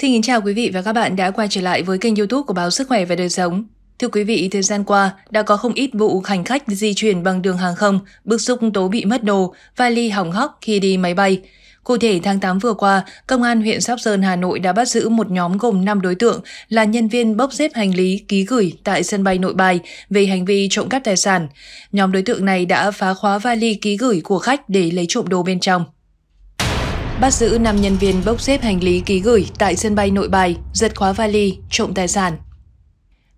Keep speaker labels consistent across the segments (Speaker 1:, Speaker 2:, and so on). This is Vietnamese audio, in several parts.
Speaker 1: Xin kính chào quý vị và các bạn đã quay trở lại với kênh youtube của báo Sức khỏe và đời sống. Thưa quý vị, thời gian qua đã có không ít vụ hành khách di chuyển bằng đường hàng không, bức xúc tố bị mất đồ, vali hỏng hóc khi đi máy bay. Cụ thể, tháng 8 vừa qua, Công an huyện Sóc Sơn, Hà Nội đã bắt giữ một nhóm gồm 5 đối tượng là nhân viên bốc xếp hành lý ký gửi tại sân bay Nội Bài về hành vi trộm cắp tài sản. Nhóm đối tượng này đã phá khóa vali ký gửi của khách để lấy trộm đồ bên trong bắt giữ năm nhân viên bốc xếp hành lý ký gửi tại sân bay nội bài, giật khóa vali, trộm tài sản.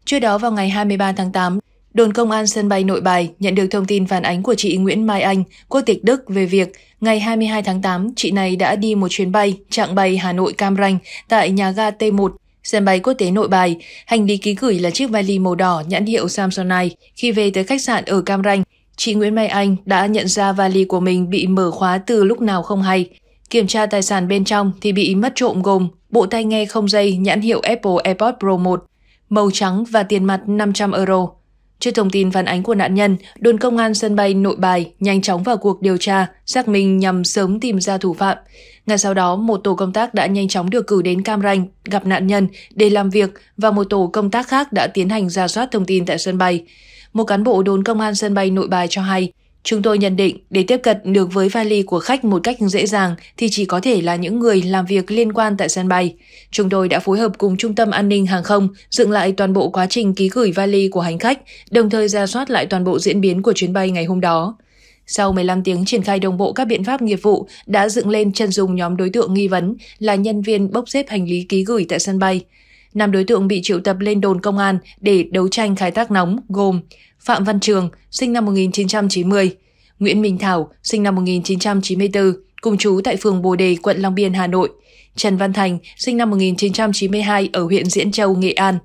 Speaker 1: Trước đó vào ngày 23 tháng 8, Đồn công an sân bay Nội Bài nhận được thông tin phản ánh của chị Nguyễn Mai Anh, quốc tịch Đức về việc ngày 22 tháng 8, chị này đã đi một chuyến bay chặng bay Hà Nội Cam Ranh tại nhà ga T1, sân bay quốc tế Nội Bài. Hành lý ký gửi là chiếc vali màu đỏ nhãn hiệu Samsonite. Khi về tới khách sạn ở Cam Ranh, chị Nguyễn Mai Anh đã nhận ra vali của mình bị mở khóa từ lúc nào không hay. Kiểm tra tài sản bên trong thì bị mất trộm gồm bộ tai nghe không dây nhãn hiệu Apple AirPods Pro 1, màu trắng và tiền mặt 500 euro. Trước thông tin phản ánh của nạn nhân, đồn công an sân bay Nội Bài nhanh chóng vào cuộc điều tra, xác minh nhằm sớm tìm ra thủ phạm. Ngay sau đó, một tổ công tác đã nhanh chóng được cử đến Cam Ranh gặp nạn nhân để làm việc và một tổ công tác khác đã tiến hành ra soát thông tin tại sân bay. Một cán bộ đồn công an sân bay Nội Bài cho hay, Chúng tôi nhận định để tiếp cận được với vali của khách một cách dễ dàng thì chỉ có thể là những người làm việc liên quan tại sân bay. Chúng tôi đã phối hợp cùng Trung tâm An ninh Hàng không dựng lại toàn bộ quá trình ký gửi vali của hành khách, đồng thời ra soát lại toàn bộ diễn biến của chuyến bay ngày hôm đó. Sau 15 tiếng triển khai đồng bộ các biện pháp nghiệp vụ, đã dựng lên chân dung nhóm đối tượng nghi vấn là nhân viên bốc xếp hành lý ký gửi tại sân bay. Năm đối tượng bị triệu tập lên đồn công an để đấu tranh khai thác nóng gồm Phạm Văn Trường, sinh năm 1990, Nguyễn Minh Thảo, sinh năm 1994, cùng chú tại phường Bồ Đề, quận Long Biên, Hà Nội, Trần Văn Thành, sinh năm 1992 ở huyện Diễn Châu, Nghệ An,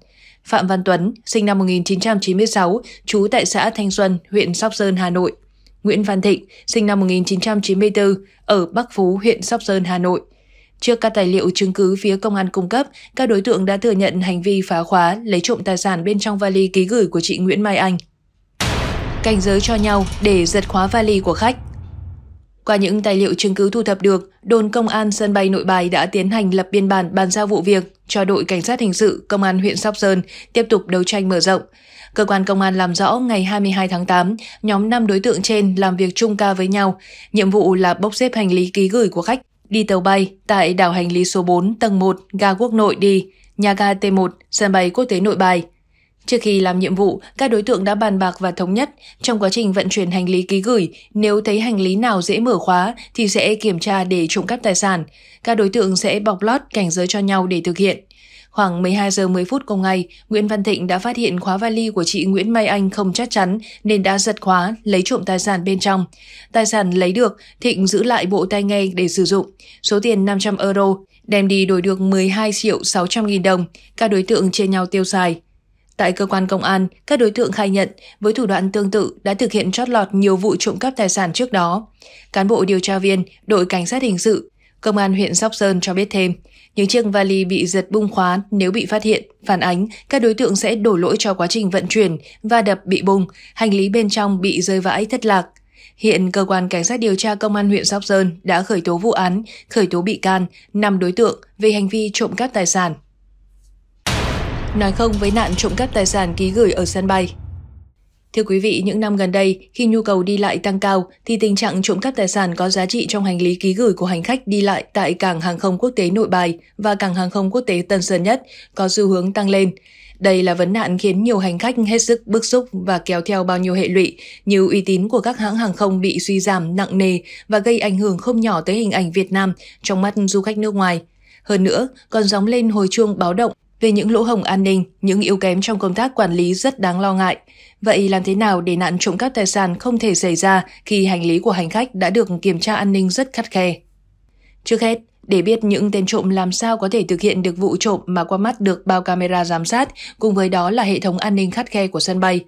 Speaker 1: Phạm Văn Tuấn, sinh năm 1996, trú tại xã Thanh Xuân, huyện Sóc Sơn, Hà Nội. Nguyễn Văn Thịnh, sinh năm 1994, ở Bắc Phú, huyện Sóc Sơn, Hà Nội. Trước các tài liệu chứng cứ phía công an cung cấp, các đối tượng đã thừa nhận hành vi phá khóa, lấy trộm tài sản bên trong vali ký gửi của chị Nguyễn Mai Anh. Cảnh giới cho nhau để giật khóa vali của khách. Qua những tài liệu chứng cứ thu thập được, đồn công an sân bay Nội Bài đã tiến hành lập biên bản bàn giao vụ việc cho đội cảnh sát hình sự công an huyện Sóc Sơn tiếp tục đấu tranh mở rộng. Cơ quan công an làm rõ ngày 22 tháng 8, nhóm 5 đối tượng trên làm việc chung ca với nhau. Nhiệm vụ là bốc xếp hành lý ký gửi của khách Đi tàu bay tại đảo hành lý số 4 tầng 1 ga quốc nội đi, nhà ga T1, sân bay quốc tế nội bài. Trước khi làm nhiệm vụ, các đối tượng đã bàn bạc và thống nhất trong quá trình vận chuyển hành lý ký gửi, nếu thấy hành lý nào dễ mở khóa thì sẽ kiểm tra để trộm cắp tài sản. Các đối tượng sẽ bọc lót cảnh giới cho nhau để thực hiện. Khoảng 12 giờ 10 phút cùng ngày, Nguyễn Văn Thịnh đã phát hiện khóa vali của chị Nguyễn Mai Anh không chắc chắn nên đã giật khóa, lấy trộm tài sản bên trong. Tài sản lấy được, Thịnh giữ lại bộ tai nghe để sử dụng. Số tiền 500 euro đem đi đổi được 12 triệu 600 nghìn đồng, các đối tượng chia nhau tiêu xài. Tại cơ quan công an, các đối tượng khai nhận với thủ đoạn tương tự đã thực hiện chót lọt nhiều vụ trộm cắp tài sản trước đó. Cán bộ điều tra viên, đội cảnh sát hình sự Công an huyện Sóc Sơn cho biết thêm, những chiếc vali bị giật bung khóa nếu bị phát hiện, phản ánh, các đối tượng sẽ đổ lỗi cho quá trình vận chuyển và đập bị bung, hành lý bên trong bị rơi vãi thất lạc. Hiện cơ quan cảnh sát điều tra công an huyện Sóc Sơn đã khởi tố vụ án, khởi tố bị can, 5 đối tượng về hành vi trộm cắp tài sản. Nói không với nạn trộm cắp tài sản ký gửi ở sân bay. Thưa quý vị, những năm gần đây, khi nhu cầu đi lại tăng cao, thì tình trạng trộm cắp tài sản có giá trị trong hành lý ký gửi của hành khách đi lại tại cảng hàng không quốc tế Nội Bài và cảng hàng không quốc tế Tân Sơn Nhất có xu hướng tăng lên. Đây là vấn nạn khiến nhiều hành khách hết sức bức xúc và kéo theo bao nhiêu hệ lụy, như uy tín của các hãng hàng không bị suy giảm nặng nề và gây ảnh hưởng không nhỏ tới hình ảnh Việt Nam trong mắt du khách nước ngoài. Hơn nữa, còn gióng lên hồi chuông báo động về những lỗ hổng an ninh, những yếu kém trong công tác quản lý rất đáng lo ngại. Vậy làm thế nào để nạn trộm cắp tài sản không thể xảy ra khi hành lý của hành khách đã được kiểm tra an ninh rất khắt khe? Trước hết, để biết những tên trộm làm sao có thể thực hiện được vụ trộm mà qua mắt được bao camera giám sát, cùng với đó là hệ thống an ninh khắt khe của sân bay.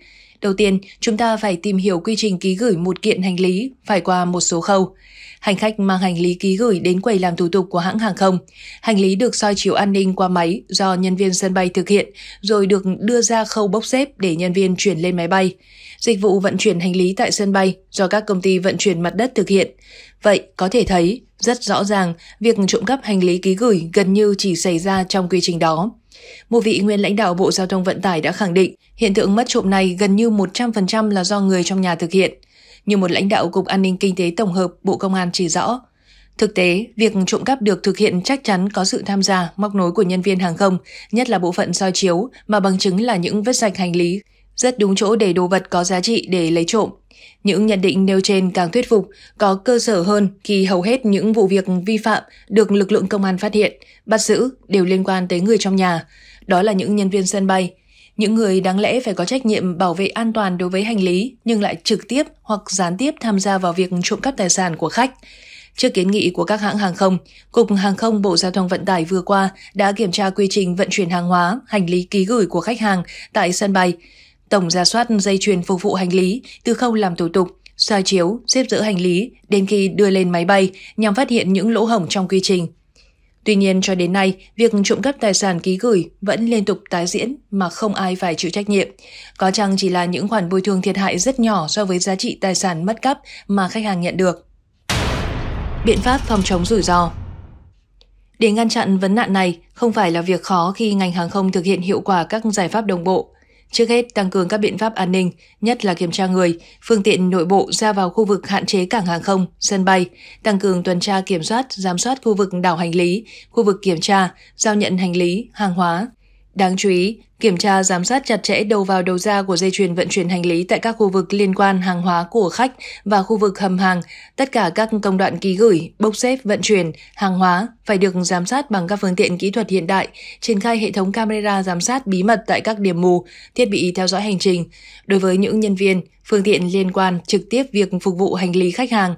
Speaker 1: Đầu tiên, chúng ta phải tìm hiểu quy trình ký gửi một kiện hành lý, phải qua một số khâu. Hành khách mang hành lý ký gửi đến quầy làm thủ tục của hãng hàng không. Hành lý được soi chiếu an ninh qua máy do nhân viên sân bay thực hiện, rồi được đưa ra khâu bốc xếp để nhân viên chuyển lên máy bay. Dịch vụ vận chuyển hành lý tại sân bay do các công ty vận chuyển mặt đất thực hiện. Vậy có thể thấy, rất rõ ràng, việc trộm cắp hành lý ký gửi gần như chỉ xảy ra trong quy trình đó. Một vị nguyên lãnh đạo Bộ Giao thông Vận tải đã khẳng định hiện tượng mất trộm này gần như 100% là do người trong nhà thực hiện. Như một lãnh đạo Cục An ninh Kinh tế Tổng hợp Bộ Công an chỉ rõ, Thực tế, việc trộm cắp được thực hiện chắc chắn có sự tham gia, móc nối của nhân viên hàng không, nhất là bộ phận soi chiếu, mà bằng chứng là những vết rạch hành lý rất đúng chỗ để đồ vật có giá trị để lấy trộm. Những nhận định nêu trên càng thuyết phục, có cơ sở hơn khi hầu hết những vụ việc vi phạm được lực lượng công an phát hiện, bắt giữ đều liên quan tới người trong nhà. Đó là những nhân viên sân bay, những người đáng lẽ phải có trách nhiệm bảo vệ an toàn đối với hành lý nhưng lại trực tiếp hoặc gián tiếp tham gia vào việc trộm cắp tài sản của khách. Trước kiến nghị của các hãng hàng không, Cục Hàng không Bộ Giao thông Vận tải vừa qua đã kiểm tra quy trình vận chuyển hàng hóa, hành lý ký gửi của khách hàng tại sân bay tổng ra soát dây chuyền phục vụ hành lý từ khâu làm thủ tục, soi chiếu, xếp dỡ hành lý đến khi đưa lên máy bay nhằm phát hiện những lỗ hổng trong quy trình. Tuy nhiên cho đến nay, việc trộm cắp tài sản ký gửi vẫn liên tục tái diễn mà không ai phải chịu trách nhiệm. Có chăng chỉ là những khoản bồi thường thiệt hại rất nhỏ so với giá trị tài sản mất cắp mà khách hàng nhận được. Biện pháp phòng chống rủi ro để ngăn chặn vấn nạn này không phải là việc khó khi ngành hàng không thực hiện hiệu quả các giải pháp đồng bộ. Trước hết, tăng cường các biện pháp an ninh, nhất là kiểm tra người, phương tiện nội bộ ra vào khu vực hạn chế cảng hàng không, sân bay, tăng cường tuần tra kiểm soát, giám sát khu vực đảo hành lý, khu vực kiểm tra, giao nhận hành lý, hàng hóa, Đáng chú ý, kiểm tra giám sát chặt chẽ đầu vào đầu ra của dây chuyền vận chuyển hành lý tại các khu vực liên quan hàng hóa của khách và khu vực hầm hàng. Tất cả các công đoạn ký gửi, bốc xếp, vận chuyển, hàng hóa phải được giám sát bằng các phương tiện kỹ thuật hiện đại, triển khai hệ thống camera giám sát bí mật tại các điểm mù, thiết bị theo dõi hành trình. Đối với những nhân viên, phương tiện liên quan trực tiếp việc phục vụ hành lý khách hàng.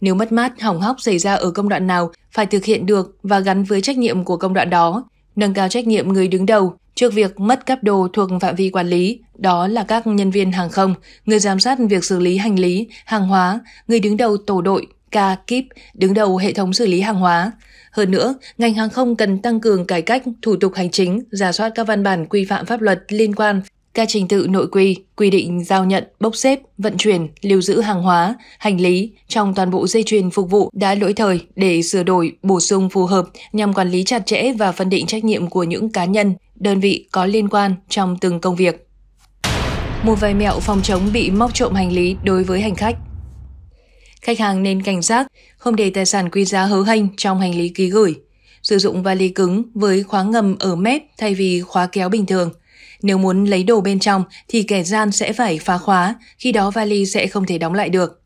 Speaker 1: Nếu mất mát, hỏng hóc xảy ra ở công đoạn nào, phải thực hiện được và gắn với trách nhiệm của công đoạn đó nâng cao trách nhiệm người đứng đầu trước việc mất cắp đồ thuộc phạm vi quản lý, đó là các nhân viên hàng không, người giám sát việc xử lý hành lý, hàng hóa, người đứng đầu tổ đội, ca kíp đứng đầu hệ thống xử lý hàng hóa. Hơn nữa, ngành hàng không cần tăng cường cải cách thủ tục hành chính, giả soát các văn bản quy phạm pháp luật liên quan các trình tự nội quy quy định giao nhận, bốc xếp, vận chuyển, lưu giữ hàng hóa, hành lý trong toàn bộ dây chuyền phục vụ đã lỗi thời để sửa đổi, bổ sung phù hợp nhằm quản lý chặt chẽ và phân định trách nhiệm của những cá nhân, đơn vị có liên quan trong từng công việc. Một vài mẹo phòng chống bị móc trộm hành lý đối với hành khách. Khách hàng nên cảnh giác, không để tài sản quý giá hớ hênh trong hành lý ký gửi. Sử dụng vali cứng với khóa ngầm ở mép thay vì khóa kéo bình thường – nếu muốn lấy đồ bên trong thì kẻ gian sẽ phải phá khóa, khi đó vali sẽ không thể đóng lại được.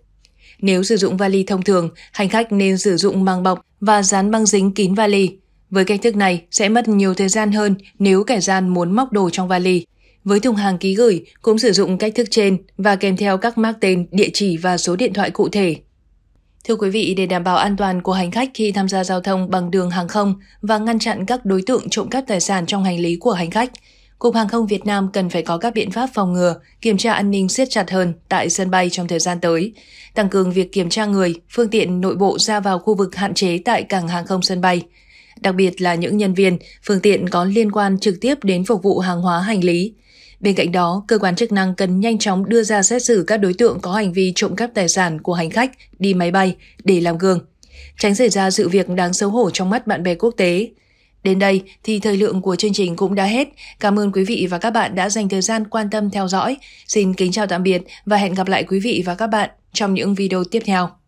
Speaker 1: Nếu sử dụng vali thông thường, hành khách nên sử dụng màng bọc và dán băng dính kín vali. Với cách thức này sẽ mất nhiều thời gian hơn nếu kẻ gian muốn móc đồ trong vali. Với thùng hàng ký gửi cũng sử dụng cách thức trên và kèm theo các mác tên, địa chỉ và số điện thoại cụ thể. Thưa quý vị, để đảm bảo an toàn của hành khách khi tham gia giao thông bằng đường hàng không và ngăn chặn các đối tượng trộm cắp tài sản trong hành lý của hành khách, Cục Hàng không Việt Nam cần phải có các biện pháp phòng ngừa, kiểm tra an ninh siết chặt hơn tại sân bay trong thời gian tới, tăng cường việc kiểm tra người, phương tiện nội bộ ra vào khu vực hạn chế tại cảng hàng không sân bay, đặc biệt là những nhân viên, phương tiện có liên quan trực tiếp đến phục vụ hàng hóa hành lý. Bên cạnh đó, cơ quan chức năng cần nhanh chóng đưa ra xét xử các đối tượng có hành vi trộm cắp tài sản của hành khách đi máy bay để làm gương tránh xảy ra sự việc đáng xấu hổ trong mắt bạn bè quốc tế. Đến đây thì thời lượng của chương trình cũng đã hết. Cảm ơn quý vị và các bạn đã dành thời gian quan tâm theo dõi. Xin kính chào tạm biệt và hẹn gặp lại quý vị và các bạn trong những video tiếp theo.